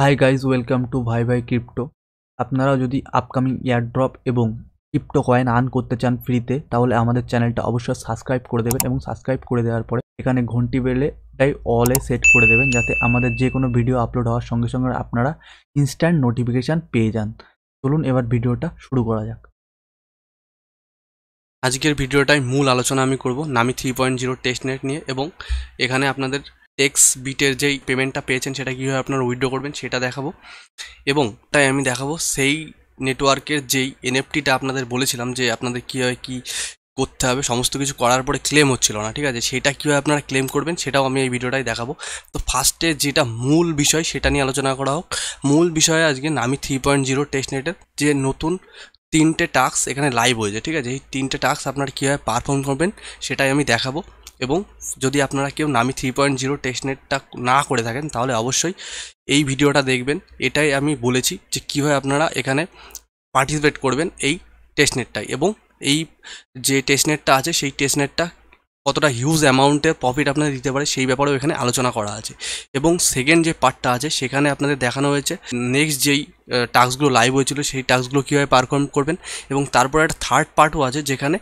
hi guys welcome to ভাই ভাই crypto আপনারা যদি আপকামিং এয়ারড্রপ এবং ক্রিপ্টো কয়েন আর্ন করতে চান ফ্রিতে তাহলে আমাদের চ্যানেলটা অবশ্যই সাবস্ক্রাইব করে দেবেন এবং সাবস্ক্রাইব করে দেওয়ার পরে এখানে ঘন্টি বেলেটাই অলে সেট করে দেবেন যাতে আমাদের যে কোনো ভিডিও আপলোড হওয়ার সঙ্গে সঙ্গে আপনারা ইনস্ট্যান্ট নোটিফিকেশান পেয়ে যান চলুন এবার ভিডিওটা শুরু করা যাক আজকের ভিডিওটাই মূল আলোচনা আমি করব নামি three point zero test net নিয়ে এবং এখানে আপনাদের টেক্স বিটের যেই পেমেন্টটা পেয়েছেন সেটা কীভাবে আপনারা উইড্রো করবেন সেটা দেখাবো এবং তাই আমি দেখাবো সেই নেটওয়ার্কের যেই এনএফটিটা আপনাদের বলেছিলাম যে আপনাদের কীভাবে কী করতে হবে সমস্ত কিছু করার পরে ক্লেম হচ্ছিল না ঠিক আছে সেটা কীভাবে আপনারা ক্লেম করবেন সেটাও আমি এই ভিডিওটাই দেখাবো তো ফার্স্টে যেটা মূল বিষয় সেটা নিয়ে আলোচনা করা হোক মূল বিষয়ে আজকে নামি থ্রি পয়েন্ট জিরো টেস্টনেটের যে নতুন তিনটে টাস্ক এখানে লাইভ হয়েছে ঠিক আছে এই তিনটে টাস্ক আপনারা কীভাবে পারফর্ম করবেন সেটাই আমি দেখাবো এবং যদি আপনারা কেউ নামি থ্রি পয়েন্ট জিরো টেস্টনেটটা না করে থাকেন তাহলে অবশ্যই এই ভিডিওটা দেখবেন এটাই আমি বলেছি যে কীভাবে আপনারা এখানে পার্টিসিপেট করবেন এই টেস্টনেটটাই এবং এই যে টেস্টনেটটা আছে সেই টেস্টনেটটা কতটা হিউজ অ্যামাউন্টের প্রফিট আপনাদের দিতে পারে সেই ব্যাপারেও এখানে আলোচনা করা আছে এবং সেকেন্ড যে পার্টটা আছে সেখানে আপনাদের দেখানো হয়েছে নেক্সট যেই টাস্কগুলো লাইভ হয়েছিল সেই টাস্কগুলো কীভাবে পারফর্ম করবেন এবং তারপরে একটা থার্ড পার্টও আছে যেখানে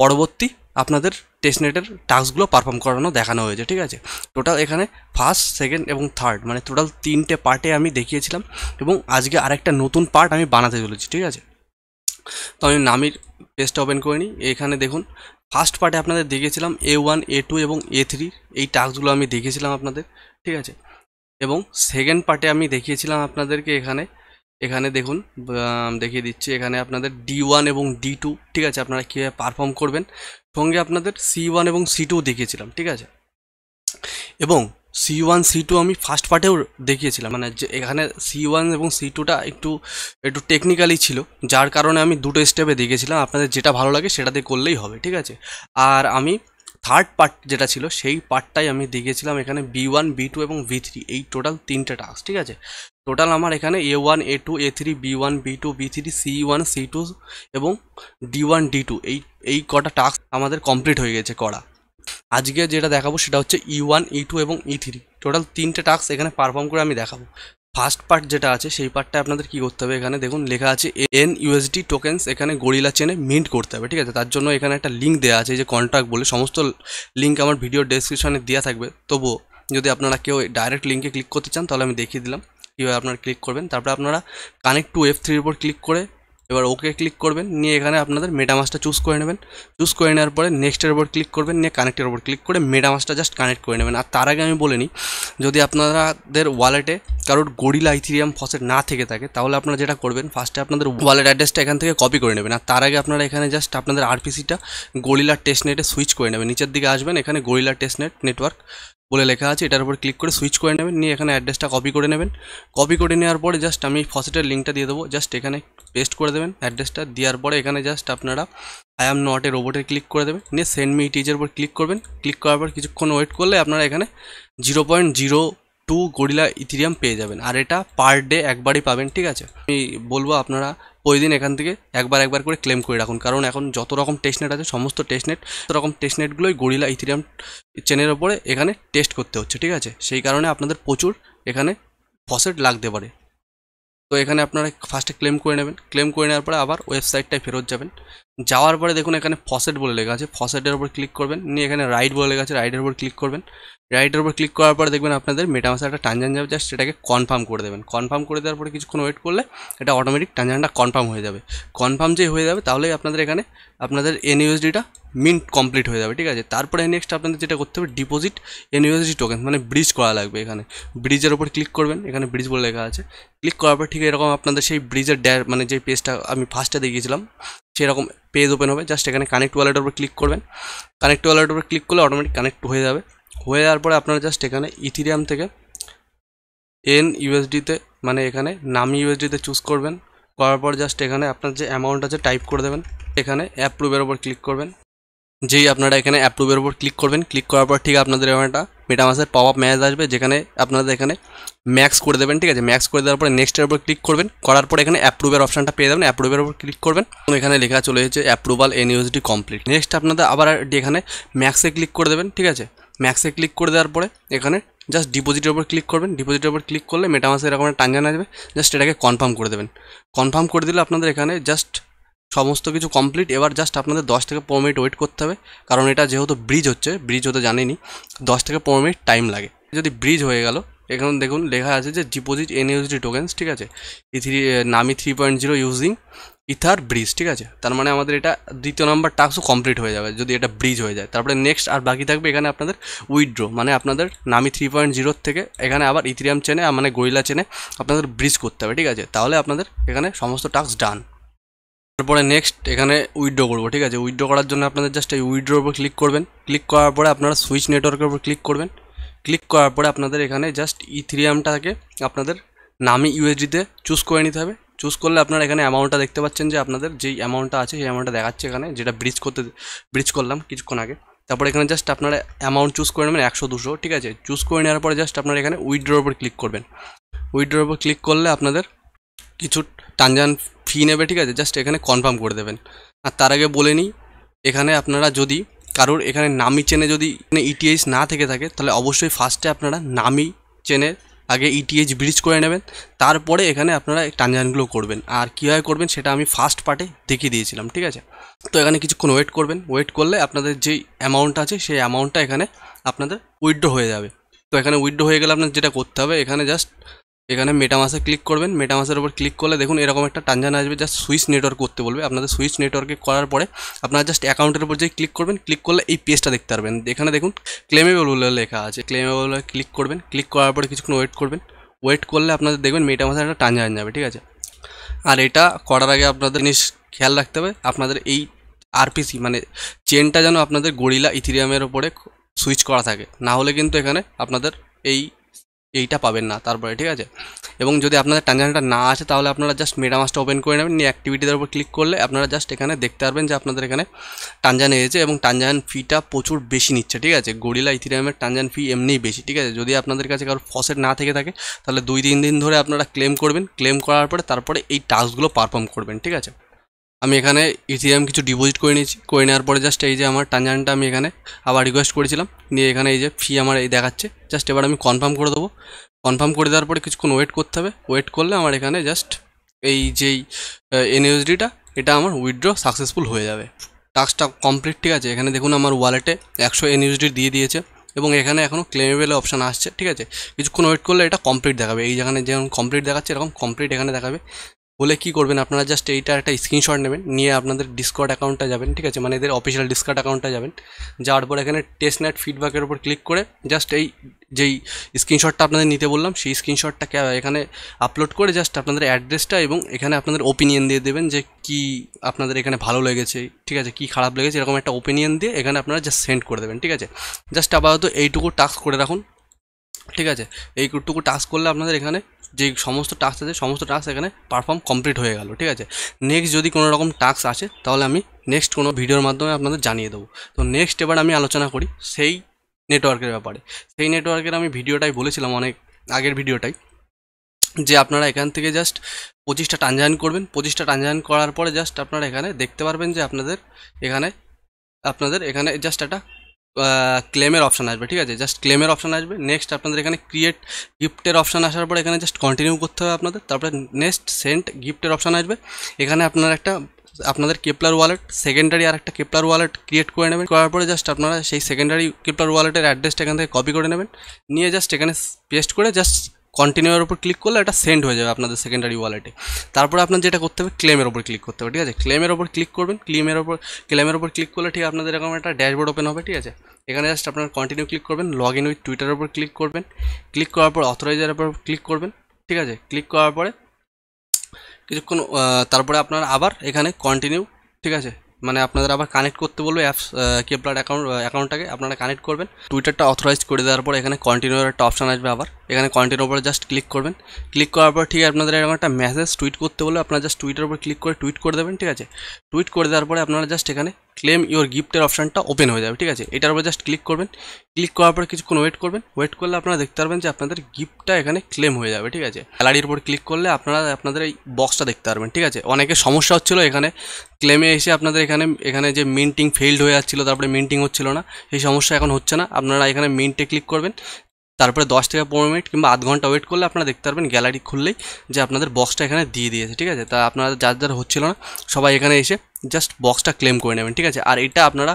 পরবর্তী আপনাদের টেস্টনেটের টাস্কগুলো পারফর্ম করানো দেখানো হয়েছে ঠিক আছে টোটাল এখানে ফার্স্ট সেকেন্ড এবং থার্ড মানে টোটাল তিনটে পার্টে আমি দেখিয়েছিলাম এবং আজকে আরেকটা নতুন পার্ট আমি বানাতে চলেছি ঠিক আছে তো আমি নামির পেস্ট ওপেন করে নিই এখানে দেখুন ফার্স্ট পার্টে আপনাদের দেখিয়েছিলাম এ ওয়ান এ টু এবং এ থ্রি এই টাস্কগুলো আমি দেখিয়েছিলাম আপনাদের ঠিক আছে এবং সেকেন্ড পার্টে আমি দেখিয়েছিলাম আপনাদেরকে এখানে এখানে দেখুন দেখিয়ে দিচ্ছি এখানে আপনাদের ডি ওয়ান এবং ডি টু ঠিক আছে আপনারা কীভাবে পারফর্ম করবেন সঙ্গে আপনাদের সি ওয়ান এবং সি টু দেখিয়েছিলাম ঠিক আছে এবং সি ওয়ান সি টু আমি ফার্স্ট পার্টেও দেখিয়েছিলাম মানে যে এখানে সি ওয়ান এবং সি টুটা একটু একটু টেকনিক্যালি ছিল যার কারণে আমি দুটো স্টেপে দেখিয়েছিলাম আপনাদের যেটা ভালো লাগে সেটাতে করলেই হবে ঠিক আছে আর আমি থার্ড পার্ট যেটা ছিল সেই পার্টটাই আমি দেখিয়েছিলাম এখানে বি ওয়ান বি টু এবং বি থ্রি এই টোটাল তিনটে টাস্ক ঠিক আছে টোটাল আমার এখানে A one A two A three B one B two B three C one C two এবং ডি ওয়ান ডি টু এই এই কটা টাস্ক আমাদের কমপ্লিট হয়ে গেছে করা আজকে যেটা দেখাবো সেটা হচ্ছে ই ওয়ান ই টু এবং ই থ্রি টোটাল তিনটে টাস্ক এখানে পারফর্ম করে আমি দেখাবো ফার্স্ট পার্ট যেটা আছে সেই পার্টটা আপনাদের কি করতে হবে এখানে দেখুন লেখা আছে এন ইউএসডি টোকেন্স এখানে গরিলা চেনে মিন্ট করতে হবে ঠিক আছে তার জন্য এখানে একটা লিঙ্ক দেওয়া আছে যে কন্ট্রাক্ট বলে সমস্ত লিঙ্ক আমার ভিডিও ডেসক্রিপশানে দেওয়া থাকবে তবুও যদি আপনারা কেউ ডাইরেক্ট লিঙ্কে ক্লিক করতে চান তাহলে আমি দেখিয়ে দিলাম কীভাবে আপনারা ক্লিক করবেন তারপরে আপনারা কানেক্ট টু এফ থ্রির উপর ক্লিক করে এবার ওকে ক্লিক করবেন নিয়ে এখানে আপনাদের মেটামাসটা চুজ করে নেবেন চুজ করে নেওয়ার পরে নেক্সটের উপর ক্লিক করবেন নিয়ে কানেক্টের উপর ক্লিক করে মেটামাসটা জাস্ট কানেক্ট করে নেবেন আর তার আগে আমি বলে নিই যদি আপনাদের ওয়ালেটে কারোর গরিলা ইথিরিয়াম ফসেট না থেকে থাকে তাহলে আপনারা যেটা করবেন ফার্স্টে আপনাদের ওয়ালেট অ্যাড্রেসটা এখান থেকে কপি করে নেবেন আর তার আগে আপনারা এখানে জাস্ট আপনাদের আরপিসিটা গরিলা টেস্ট নেটে সুইচ করে নেবেন নিচের দিকে আসবেন এখানে গরিলা টেস্ট নেট নেটওয়ার্ক বলে লেখা আছে এটার উপর ক্লিক করে সুইচ করে নেবেন নিয়ে এখানে অ্যাড্রেসটা কপি করে নেবেন কপি করে নেওয়ার পরে জাস্ট আমি ফসেটের লিঙ্কটা দিয়ে দেবো জাস্ট এখানে পেস্ট করে দেবেন অ্যাড্রেসটা দেওয়ার পরে এখানে জাস্ট আপনারা আই অ্যাম নট এ রোবটে ক্লিক করে দেবেন নিয়ে সেন্ড মি টিজের উপর ক্লিক করবেন ক্লিক করার পর কিছুক্ষণ ওয়েট করলে আপনারা এখানে zero point zero two Goerli ethereum পেয়ে যাবেন আর এটা পার ডে একবারই পাবেন ঠিক আছে আমি বলবো আপনারা প্রতিদিন এখান থেকে একবার একবার করে ক্লেম করে রাখুন কারণ এখন যত রকম টেস্টনেট আছে সমস্ত টেস্টনেট যত রকম টেস্টনেটগুলোই গরিলা ইথিরিয়াম চেনের ওপরে এখানে টেস্ট করতে হচ্ছে ঠিক আছে সেই কারণে আপনাদের প্রচুর এখানে ফসেট লাগতে পারে তো এখানে আপনারা ফার্স্টে ক্লেম করে নেবেন ক্লেম করে নেওয়ার পরে আবার ওয়েবসাইটটায় ফেরত যাবেন যাওয়ার পরে দেখুন এখানে ফসেট বলে লেখা আছে ফসেটের ওপর ক্লিক করবেন নিয়ে এখানে রাইড বলে লেখা আছে রাইডের ওপর ক্লিক করবেন রাইটের উপর ক্লিক করার পর দেখবেন আপনাদের মেটামাসে একটা টানজান যাবে জাস্ট সেটাকে কনফার্ম করে দেবেন কনফার্ম করে দেওয়ার পরে কিছুক্ষণ ওয়েট করলে এটা অটোমেটিক টানজানটা কনফার্ম হয়ে যাবে কনফার্ম যে হয়ে যাবে তাহলেই আপনাদের এখানে আপনাদের এন ইউএসডিটা মিন্ট কমপ্লিট হয়ে যাবে ঠিক আছে তারপরে নেক্সট আপনাদের যেটা করতে হবে ডিপোজিট এন ইউএসডি টোকেন মানে ব্রিজ করা লাগবে এখানে ব্রিজের ওপর ক্লিক করবেন এখানে ব্রিজ বলে লেখা আছে ক্লিক করার পর ঠিক এরকম আপনাদের সেই ব্রিজের ড্যার মানে যে পেজটা আমি ফার্স্টে দেখিয়েছিলাম সেরকম পেজ ওপেন হবে জাস্ট এখানে কানেক্ট ওয়ালেটের উপর ক্লিক করবেন কানেক্ট ওয়ালেটের উপর ক্লিক করলে অটোমেটিক কানেক্ট হয়ে যাবে হয়ে যাওয়ার পরে আপনারা জাস্ট এখানে ইথিরিয়াম থেকে এন ইউএসডিতে মানে এখানে নাম ইউএসডিতে চুজ করবেন করার পর জাস্ট এখানে আপনার যে অ্যামাউন্ট আছে টাইপ করে দেবেন এখানে অ্যাপ্রুভের ওপর ক্লিক করবেন যেই আপনারা এখানে অ্যাপ্রুভের ওপর ক্লিক করবেন ক্লিক করার পর ঠিক আপনাদের এখানে একটা মেটামাসের পাওয়া ম্যাচ আসবে যেখানে আপনাদের এখানে ম্যাক্স করে দেবেন ঠিক আছে ম্যাক্স করে দেওয়ার পরে নেক্সটের উপর ক্লিক করবেন করার পরে এখানে অ্যাপ্রুভের অপশানটা পেয়ে যাবেন অ্যাপ্রুভের উপর ক্লিক করবেন এখানে লেখা চলে এসেছে approval N USD complete next আপনাদের আবার এখানে ম্যাক্সে ক্লিক করে দেবেন ঠিক আছে ম্যাক্সে ক্লিক করে দেওয়ার পরে এখানে জাস্ট ডিপোজিটের উপর ক্লিক করবেন ডিপোজিটের উপর ক্লিক করলে মেটামাসে এরকম একটা টানজান আসবে জাস্ট এটাকে কনফার্ম করে দেবেন কনফার্ম করে দিলে আপনাদের এখানে জাস্ট সমস্ত কিছু কমপ্লিট এবার জাস্ট আপনাদের দশ থেকে পনেরো মিনিট ওয়েট করতে হবে কারণ এটা যেহেতু ব্রিজ হচ্ছে ব্রিজ হতে জানেনি দশ থেকে পনেরো মিনিট টাইম লাগে যদি ব্রিজ হয়ে গেল এখন দেখুন লেখা আছে যে ডিপোজিট এনইউএসডি টোকেন্স ঠিক আছে ইথিরি নামি three point zero using ether bridge ঠিক আছে তার মানে আমাদের এটা দ্বিতীয় নম্বর টাস্কও কমপ্লিট হয়ে যাবে যদি এটা ব্রিজ হয়ে যায় তারপরে নেক্সট আর বাকি থাকবে এখানে আপনাদের উইথড্র মানে আপনাদের নামি থ্রি পয়েন্ট জিরোর থেকে এখানে আবার ইথিরিয়াম চেনে মানে গরিলা চেনে আপনাদের ব্রিজ করতে হবে ঠিক আছে তাহলে আপনাদের এখানে সমস্ত টাস্ক ডান তারপরে নেক্সট এখানে উইড্রো করবো ঠিক আছে উইড্রো করার জন্য আপনাদের জাস্ট এই উইড্রোর উপর ক্লিক করবেন ক্লিক করার পরে আপনারা সুইচ নেটওয়ার্কের উপর ক্লিক করবেন ক্লিক করার পরে আপনাদের এখানে জাস্ট ইথিরিয়ামটাকে আপনাদের নামি ইউএসডিতে চুজ করে নিতে হবে চুজ করলে আপনারা এখানে অ্যামাউন্টটা দেখতে পাচ্ছেন যে আপনাদের যেই অ্যামাউন্টটা আছে সেই অ্যামাউন্টটা দেখাচ্ছে এখানে যেটা ব্রিজ করতে ব্রিজ করলাম কিছুক্ষণ আগে তারপর এখানে জাস্ট আপনারা অ্যামাউন্ট চুজ করে নেবেন একশো দুশো ঠিক আছে চুজ করে নেওয়ার পরে জাস্ট আপনারা এখানে উইড্রোর উপর ক্লিক করবেন উইড্রোর উপর ক্লিক করলে আপনাদের কিছু ট্রানজান ফি নেবে ঠিক আছে জাস্ট এখানে কনফার্ম করে দেবেন আর তার আগে বলে নিই এখানে আপনারা যদি কারোর এখানে নামি চেনে যদি এখানে ইটিএইচ e না থেকে থাকে তাহলে অবশ্যই ফার্স্টে আপনারা নামি চেনের আগে ইটিএইচ e ব্রিজ করে নেবেন তারপরে এখানে আপনারা ট্রানজাকশানগুলো করবেন আর কীভাবে করবেন সেটা আমি ফার্স্ট পার্টে দেখিয়ে দিয়েছিলাম ঠিক আছে তো এখানে কিছুক্ষণ ওয়েট করবেন ওয়েট করলে আপনাদের যে অ্যামাউন্ট আছে সেই অ্যামাউন্টটা এখানে আপনাদের উইড্রো হয়ে যাবে তো এখানে উইড্রো হয়ে গেলে আপনার যেটা করতে হবে এখানে জাস্ট এখানে মেটামাসে ক্লিক করবেন মেটামাসের উপর ক্লিক করলে দেখুন এরকম একটা টানজান আসবে জাস্ট সুইচ নেটওয়ার্ক করতে বলবে আপনাদের সুইচ নেটওয়ার্কে করার পরে আপনারা জাস্ট অ্যাকাউন্টের উপর যে ক্লিক করবেন ক্লিক করলে এই পেজটা দেখতে পারবেন এখানে দেখুন ক্লেমেবল লেখা আছে ক্লেমেবল ক্লিক করবেন ক্লিক করার পরে কিছুক্ষণ ওয়েট করবেন ওয়েট করলে আপনাদের দেখবেন মাসে একটা টানজান যাবে ঠিক আছে আর এটা করার আগে আপনাদের জিনিস খেয়াল রাখতে হবে আপনাদের এই আরপিসি মানে চেনটা যেন আপনাদের গড়িলা ইথিরিয়ামের ওপরে সুইচ করা থাকে না হলে কিন্তু এখানে আপনাদের এই এইটা পাবেন না তারপরে ঠিক আছে এবং যদি আপনাদের ট্রানজাকশানটা না আছে তাহলে আপনারা জাস্ট মেটামাসটা ওপেন করে নেবেন নিয়ে অ্যাক্টিভিটিদের উপর ক্লিক করলে আপনারা জাস্ট এখানে দেখতে পারবেন যে আপনাদের এখানে টানজান এসেছে এবং ট্রানজান ফিটা প্রচুর বেশি নিচ্ছে ঠিক আছে গরিলা ইথিরিয়ামের ট্রানজান ফি এমনিই বেশি ঠিক আছে যদি আপনাদের কাছে কারোর ফসেট না থেকে থাকে তাহলে দুই তিন দিন ধরে আপনারা ক্লেম করবেন ক্লেম করার পরে তারপরে এই টাস্কগুলো পারফর্ম করবেন ঠিক আছে আমি এখানে ইথিরিয়াম কিছু ডিপোজিট করে নিয়েছি করে নেওয়ার পরে জাস্ট এই যে আমার ট্রানজাকশানটা আমি এখানে আবার রিকোয়েস্ট করেছিলাম নিয়ে এখানে এই যে ফি আমার এই দেখাচ্ছে জাস্ট এবার আমি কনফার্ম করে দেবো কনফার্ম করে দেওয়ার পরে কিছুক্ষণ ওয়েট করতে হবে ওয়েট করলে আমার এখানে জাস্ট এই যেই এনইউএসডিটা এটা আমার উইথড্র সাকসেসফুল হয়ে যাবে টাস্কটা কমপ্লিট ঠিক আছে এখানে দেখুন আমার ওয়ালেটে একশো এনইউএসডি দিয়ে দিয়েছে এবং এখানে এখনও ক্লেমেবেল অপশান আসছে ঠিক আছে কিছুক্ষণ ওয়েট করলে এটা কমপ্লিট দেখাবে এই যেখানে যেমন কমপ্লিট দেখাচ্ছে এরকম কমপ্লিট এখানে দেখাবে বলে কি করবেন আপনারা জাস্ট এইটার একটা স্ক্রিনশট নেবেন নিয়ে আপনাদের ডিসকর্ড অ্যাকাউন্টটা যাবেন ঠিক আছে মানে এদের অফিসিয়াল ডিসকর্ড অ্যাকাউন্টটা যাবেন যাওয়ার পর এখানে টেস্ট নেট ফিডব্যাকের উপর ক্লিক করে জাস্ট এই যেই স্ক্রিনশটটা আপনাদের নিতে বললাম সেই স্ক্রিনশটটা এখানে আপলোড করে জাস্ট আপনাদের অ্যাড্রেসটা এবং এখানে আপনাদের ওপিনিয়ন দিয়ে দেবেন যে কি আপনাদের এখানে ভালো লেগেছে ঠিক আছে কি খারাপ লেগেছে এরকম একটা ওপিনিয়ন দিয়ে এখানে আপনারা জাস্ট সেন্ড করে দেবেন ঠিক আছে জাস্ট আপাতত এইটুকু টাস্ক করে রাখুন ঠিক আছে এইটুকু টাস্ক করলে আপনাদের এখানে যে সমস্ত টাস্ক আছে সমস্ত টাস্ক এখানে পারফর্ম কমপ্লিট হয়ে গেল ঠিক আছে নেক্সট যদি কোনো রকম টাস্ক আছে তাহলে আমি নেক্সট কোনো ভিডিওর মাধ্যমে আপনাদের জানিয়ে দেবো তো নেক্সট এবার আমি আলোচনা করি সেই নেটওয়ার্কের ব্যাপারে সেই নেটওয়ার্কের আমি ভিডিওটাই বলেছিলাম অনেক আগের ভিডিওটাই যে আপনারা এখান থেকে জাস্ট পঁচিশটা ট্রানজান করবেন পঁচিশটা ট্রানজান করার পরে জাস্ট আপনারা এখানে দেখতে পারবেন যে আপনাদের এখানে আপনাদের এখানে জাস্ট একটা ক্লেমের অপশান আসবে ঠিক আছে জাস্ট ক্লেমের অপশান আসবে নেক্সট আপনাদের এখানে ক্রিয়েট গিফটের অপশান আসার পর এখানে জাস্ট কন্টিনিউ করতে হবে আপনাদের তারপরে নেক্সট সেন্ট গিফটের অপশান আসবে এখানে আপনার একটা আপনাদের কেপলার ওয়ালেট সেকেন্ডারি আর একটা কেপলার ওয়ালেট ক্রিয়েট করে নেবেন করার পরে জাস্ট আপনারা সেই সেকেন্ডারি কেপলার ওয়ালেটের অ্যাড্রেসটা এখান থেকে কপি করে নেবেন নিয়ে জাস্ট এখানে পেস্ট করে জাস্ট কন্টিনিউর উপর ক্লিক করলে এটা সেন্ড হয়ে যাবে আপনাদের সেকেন্ডারি ওয়ালেটে তারপরে আপনার যেটা করতে হবে ক্লেমের উপর ক্লিক করতে হবে ঠিক আছে ক্লেমের ওপর ক্লিক করবেন ক্লেমের ওপর ক্লেমের উপর ক্লিক করলে ঠিক আপনাদের এরকম একটা ড্যাশবোর্ড ওপেন হবে ঠিক আছে এখানে জাস্ট আপনার কন্টিনিউ ক্লিক করবেন লগ ইন উইথ টুইটারের ওপর ক্লিক করবেন ক্লিক করার পর অথরাইজারের উপর ক্লিক করবেন ঠিক আছে ক্লিক করার পরে কিছুক্ষণ তারপরে আপনার আবার এখানে কন্টিনিউ ঠিক আছে মানে আপনাদের আবার কানেক্ট করতে বলবে অ্যাপস কেপলার অ্যাকাউন্ট অ্যাকাউন্টটাকে আপনারা কানেক্ট করবেন টুইটারটা অথরাইজ করে দেওয়ার পর এখানে কন্টিনিউর একটা অপশান আসবে আবার এখানে কন্টেন্ট ওপরে জাস্ট ক্লিক করবেন ক্লিক করার পর ঠিক আপনাদের এরকম একটা মেসেজ টুইট করতে বলে আপনারা জাস্ট টুইটের উপর ক্লিক করে টুইট করে দেবেন ঠিক আছে টুইট করে দেওয়ার পরে আপনারা জাস্ট এখানে ক্লেম ইওর গিফটের অপশানটা ওপেন হয়ে যাবে ঠিক আছে এটার উপর জাস্ট ক্লিক করবেন ক্লিক করার পর কিছুক্ষণ ওয়েট করবেন ওয়েট করলে আপনারা দেখতে পারবেন যে আপনাদের গিফটটা এখানে ক্লেম হয়ে যাবে ঠিক আছে গ্যালারির উপর ক্লিক করলে আপনারা আপনাদের এই বক্সটা দেখতে পারবেন ঠিক আছে অনেকে সমস্যা হচ্ছিলো এখানে ক্লেমে এসে আপনাদের এখানে এখানে যে মিন্টিং ফেল্ড হয়ে যাচ্ছিলো তারপরে মিন্টিং হচ্ছিলো না সেই সমস্যা এখন হচ্ছে না আপনারা এখানে মিন্টে ক্লিক করবেন তারপরে দশ থেকে পনেরো মিনিট কিংবা আধ ঘন্টা ওয়েট করলে আপনারা দেখতে পারবেন গ্যালারি খুললেই যে আপনাদের বক্সটা এখানে দিয়ে দিয়েছে ঠিক আছে তা আপনারা যার যার হচ্ছিল না সবাই এখানে এসে জাস্ট বক্সটা ক্লেম করে নেবেন ঠিক আছে আর এটা আপনারা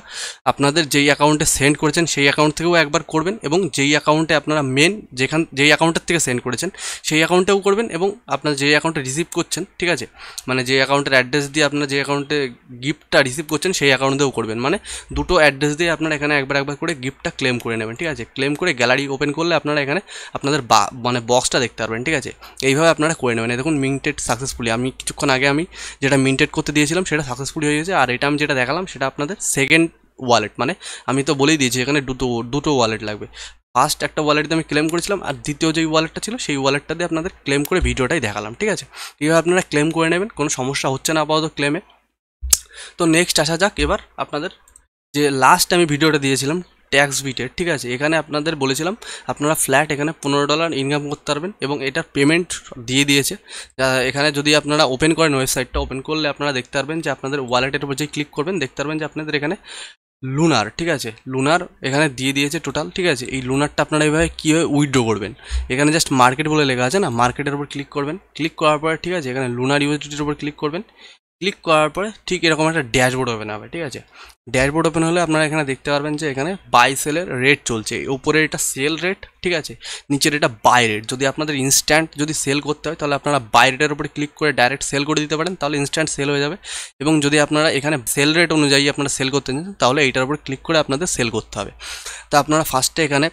আপনাদের যেই অ্যাকাউন্টে সেন্ড করেছেন সেই অ্যাকাউন্ট থেকেও একবার করবেন এবং যেই অ্যাকাউন্টে আপনারা মেন যেখান যেই অ্যাকাউন্টের থেকে সেন্ড করেছেন সেই অ্যাকাউন্টেও করবেন এবং আপনার যেই অ্যাকাউন্টে রিসিভ করছেন ঠিক আছে মানে যে অ্যাকাউন্টের অ্যাড্রেস দিয়ে আপনারা যে অ্যাকাউন্টে গিফটটা রিসিভ করছেন সেই অ্যাকাউন্টেও করবেন মানে দুটো অ্যাড্রেস দিয়ে আপনারা এখানে একবার একবার করে গিফটটা ক্লেম করে নেবেন ঠিক আছে ক্লেম করে গ্যালারি ওপেন করলে আপনারা এখানে আপনাদের বা মানে বক্সটা দেখতে পারবেন ঠিক আছে এইভাবে আপনারা করে নেবেন দেখুন মিন্টেড সাকসেসফুলি আমি কিছুক্ষণ আগে আমি যেটা মিন্টেড করতে দিয়েছিলাম সেটা সাকসেস সাকসেসফুলি হয়ে গেছে আর এটা আমি যেটা দেখালাম সেটা আপনাদের সেকেন্ড ওয়ালেট মানে আমি তো বলেই দিয়েছি এখানে দুটো দুটো ওয়ালেট লাগবে ফার্স্ট একটা ওয়ালেটে আমি ক্লেম করেছিলাম আর দ্বিতীয় যে ওয়ালেটটা ছিল সেই ওয়ালেটটা দিয়ে আপনাদের ক্লেম করে ভিডিওটাই দেখালাম ঠিক আছে এইভাবে আপনারা ক্লেম করে নেবেন কোনো সমস্যা হচ্ছে না আপাতত ক্লেমে তো নেক্সট আসা যাক এবার আপনাদের যে লাস্ট আমি ভিডিওটা দিয়েছিলাম ট্যাক্স বিটের ঠিক আছে এখানে আপনাদের বলেছিলাম আপনারা ফ্ল্যাট এখানে পনেরো ডলার ইনকাম করতে পারবেন এবং এটা পেমেন্ট দিয়ে দিয়েছে এখানে যদি আপনারা ওপেন করেন ওয়েবসাইটটা ওপেন করলে আপনারা দেখতে পারবেন যে আপনাদের ওয়ালেটের উপর যে ক্লিক করবেন দেখতে পারবেন যে আপনাদের এখানে লুনার ঠিক আছে লুনার এখানে দিয়ে দিয়েছে টোটাল ঠিক আছে এই লুনারটা আপনারা এইভাবে কীভাবে উইথড্রো করবেন এখানে জাস্ট মার্কেট বলে লেখা আছে না মার্কেটের উপর ক্লিক করবেন ক্লিক করার পর ঠিক আছে এখানে লুনার ইউএসডিটির উপর ক্লিক করবেন ক্লিক করার পরে ঠিক এরকম একটা ড্যাশবোর্ড ওপেন হবে ঠিক আছে ড্যাশবোর্ড ওপেন হলে আপনারা এখানে দেখতে পারবেন যে এখানে বাই সেলের রেট চলছে ওপরের এটা সেল রেট ঠিক আছে নিচের এটা বাই রেট যদি আপনাদের ইনস্ট্যান্ট যদি সেল করতে হয় তাহলে আপনারা বাই রেটের উপরে ক্লিক করে ডাইরেক্ট সেল করে দিতে পারেন তাহলে ইনস্ট্যান্ট সেল হয়ে যাবে এবং যদি আপনারা এখানে সেল রেট অনুযায়ী আপনারা সেল করতে চান তাহলে এইটার উপরে ক্লিক করে আপনাদের সেল করতে হবে তো আপনারা ফার্স্টে এখানে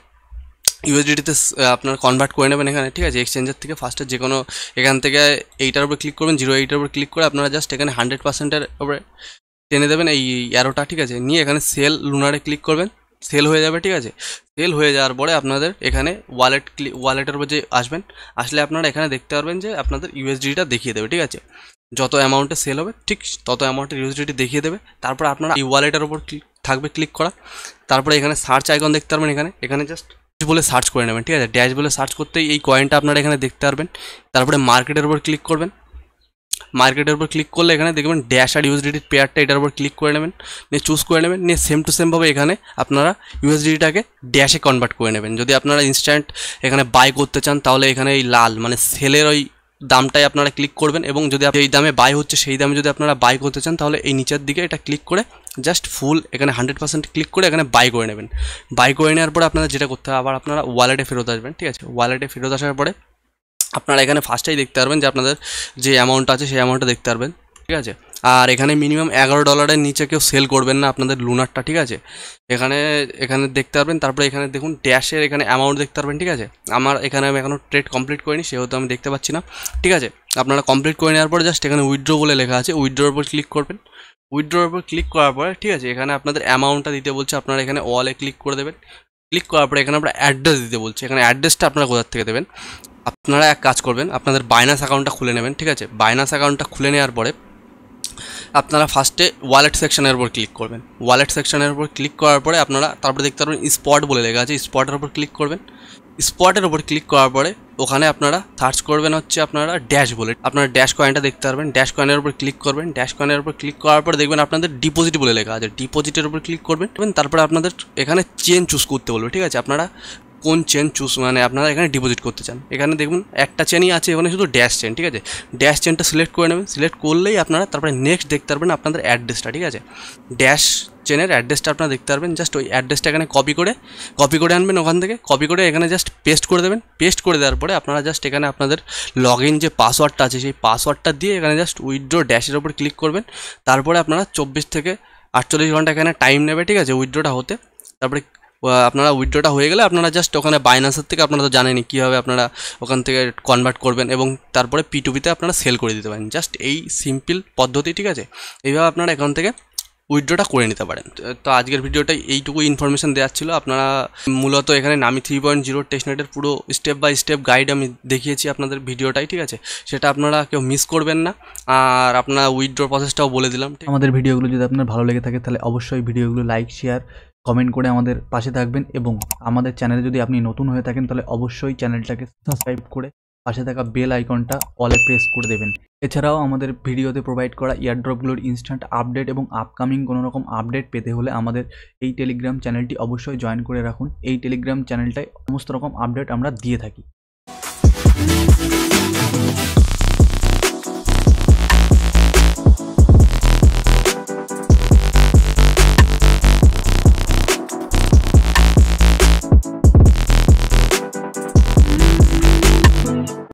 ইউএসডিটিতে আপনার কনভার্ট করে নেবেন এখানে ঠিক আছে এক্সচেঞ্জের থেকে ফার্স্টে যে কোনো এখান থেকে এইটার উপর ক্লিক করবেন জিরো এইটার উপর ক্লিক করে আপনারা জাস্ট এখানে হান্ড্রেড পার্সেন্টের উপরে টেনে দেবেন এই অ্যারোটা ঠিক আছে নিয়ে এখানে সেল লুনারে ক্লিক করবেন সেল হয়ে যাবে ঠিক আছে সেল হয়ে যাওয়ার পরে আপনাদের এখানে ওয়ালেট ক্লিক ওয়ালেটের উপর যে আসবেন আসলে আপনারা এখানে দেখতে পারবেন যে আপনাদের ইউএসডিটা দেখিয়ে দেবে ঠিক আছে যত অ্যামাউন্টে সেল হবে ঠিক তত অ্যামাউন্টের ইউএসডিটি দেখিয়ে দেবে তারপর আপনারা এই ওয়ালেটের উপর থাকবে ক্লিক করা তারপরে এখানে সার্চ আইকন দেখতে পারবেন এখানে এখানে জাস্ট বলে সার্চ করে নেবেন ঠিক আছে ড্যাশ বলে সার্চ করতেই এই কয়েনটা আপনারা এখানে দেখতে পারবেন তারপরে মার্কেটের উপর ক্লিক করবেন মার্কেটের উপর ক্লিক করলে এখানে দেখবেন ড্যাশ আর ইউএসডিডির পেয়ারটা এটার উপর ক্লিক করে নেবেন নিয়ে চুজ করে নেবেন নিয়ে সেম টু সেমভাবে এখানে আপনারা ইউএসডিডিটাকে ড্যাশে কনভার্ট করে নেবেন যদি আপনারা ইনস্ট্যান্ট এখানে বাই করতে চান তাহলে এখানে এই লাল মানে সেলের ওই দামটাই আপনারা ক্লিক করবেন এবং যদি এই দামে বাই হচ্ছে সেই দামে যদি আপনারা বাই করতে চান তাহলে এই নিচের দিকে এটা ক্লিক করে জাস্ট ফুল এখানে হান্ড্রেড পার্সেন্ট ক্লিক করে এখানে বাই করে নেবেন বাই করে নেওয়ার পরে আপনারা যেটা করতে হবে আবার আপনারা ওয়ালেটে ফেরত আসবেন ঠিক আছে ওয়ালেটে ফেরত আসার পরে আপনারা এখানে ফার্স্টেই দেখতে পারবেন যে আপনাদের যে অ্যামাউন্ট আছে সেই অ্যামাউন্টটা দেখতে পারবেন ঠিক আছে আর এখানে মিনিমাম এগারো ডলারের নিচে কেউ সেল করবেন না আপনাদের লুনারটা ঠিক আছে এখানে এখানে দেখতে পারবেন তারপরে এখানে দেখুন ড্যাশের এখানে অ্যামাউন্ট দেখতে পারবেন ঠিক আছে আমার এখানে আমি এখনও ট্রেড কমপ্লিট করিনি সেহেতু আমি দেখতে পাচ্ছি না ঠিক আছে আপনারা কমপ্লিট করে নেওয়ার পর জাস্ট এখানে উইথড্রো বলে লেখা আছে উইথড্রোর উপর ক্লিক করবেন উইথড্রোর উপর ক্লিক করার পরে ঠিক আছে এখানে আপনাদের অ্যামাউন্টটা দিতে বলছে আপনারা এখানে ওয়ালে ক্লিক করে দেবেন ক্লিক করার পরে এখানে আমরা অ্যাড্রেস দিতে বলছে এখানে অ্যাড্রেসটা আপনারা কোথার থেকে দেবেন আপনারা এক কাজ করবেন আপনাদের বাইনাস অ্যাকাউন্টটা খুলে নেবেন ঠিক আছে বাইনাস অ্যাকাউন্টটা খুলে নেওয়ার পরে আপনারা ফার্স্টে ওয়ালেট সেকশনের উপর ক্লিক করবেন ওয়ালেট সেকশনের উপর ক্লিক করার পরে আপনারা তারপরে দেখতে পারবেন স্পট বলে লেখা আছে স্পটের উপর ক্লিক করবেন স্পটের উপর ক্লিক করার পরে ওখানে আপনারা সার্চ করবেন হচ্ছে আপনারা ড্যাশ বলে আপনারা ড্যাশ কয়েনটা দেখতে পারবেন ড্যাশ কয়েনের উপর ক্লিক করবেন ড্যাশ কয়েনের উপর ক্লিক করার পর দেখবেন আপনাদের ডিপোজিট বলে লেখা আছে ডিপোজিটের উপর ক্লিক করবেন তারপরে আপনাদের এখানে চেন চুজ করতে বলবে ঠিক আছে আপনারা কোন চেন চুজ মানে আপনারা এখানে ডিপোজিট করতে চান এখানে দেখুন একটা চেনই আছে এখানে শুধু ড্যাশ চেন ঠিক আছে ড্যাশ চেনটা সিলেক্ট করে নেবেন সিলেক্ট করলেই আপনারা তারপরে নেক্সট দেখতে পারবেন আপনাদের অ্যাড্রেসটা ঠিক আছে ড্যাশ চেনের অ্যাড্রেসটা আপনারা দেখতে পারবেন জাস্ট ওই অ্যাড্রেসটা এখানে কপি করে কপি করে আনবেন ওখান থেকে কপি করে এখানে জাস্ট পেস্ট করে দেবেন পেস্ট করে দেওয়ার পরে আপনারা জাস্ট এখানে আপনাদের লগ ইন যে পাসওয়ার্ডটা আছে সেই পাসওয়ার্ডটা দিয়ে এখানে জাস্ট উইথড্র ড্যাশের ওপর ক্লিক করবেন তারপরে আপনারা চব্বিশ থেকে আটচল্লিশ ঘন্টা এখানে টাইম নেবে ঠিক আছে উইথড্রটা হতে তারপরে আপনারা উইথড্রটা হয়ে গেলে আপনারা জাস্ট ওখানে বাইনান্সের থেকে আপনারা তো জানেনি কীভাবে আপনারা ওখান থেকে কনভার্ট করবেন এবং তারপরে পিটুপিতে আপনারা সেল করে দিতে পারেন জাস্ট এই সিম্পল পদ্ধতি ঠিক আছে এইভাবে আপনারা এখান থেকে উইথড্রটা করে নিতে পারেন তো আজকের ভিডিওটা এইটুকু ইনফরমেশান দেওয়ার ছিল আপনারা মূলত এখানে নামি থ্রি পয়েন্ট জিরো টেস্টনেটের পুরো স্টেপ বাই স্টেপ গাইড আমি দেখিয়েছি আপনাদের ভিডিওটাই ঠিক আছে সেটা আপনারা কেউ মিস করবেন না আর আপনার উইথড্র প্রসেসটাও বলে দিলাম আমাদের ভিডিওগুলো যদি আপনার ভালো লেগে থাকে তাহলে অবশ্যই ভিডিওগুলো লাইক শেয়ার কমেন্ট করে আমাদের পাশে থাকবেন এবং আমাদের চ্যানেলে যদি আপনি নতুন হয়ে থাকেন তাহলে অবশ্যই চ্যানেলটাকে সাবস্ক্রাইব করে পাশে থাকা বেল আইকনটা অলে প্রেস করে দেবেন এছাড়াও আমাদের ভিডিওতে প্রোভাইড করা ইয়ারড্রপগুলোর ইনস্ট্যান্ট আপডেট এবং আপকামিং কোনো রকম আপডেট পেতে হলে আমাদের এই টেলিগ্রাম চ্যানেলটি অবশ্যই জয়েন করে রাখুন এই টেলিগ্রাম চ্যানেলটায় সমস্ত রকম আপডেট আমরা দিয়ে থাকি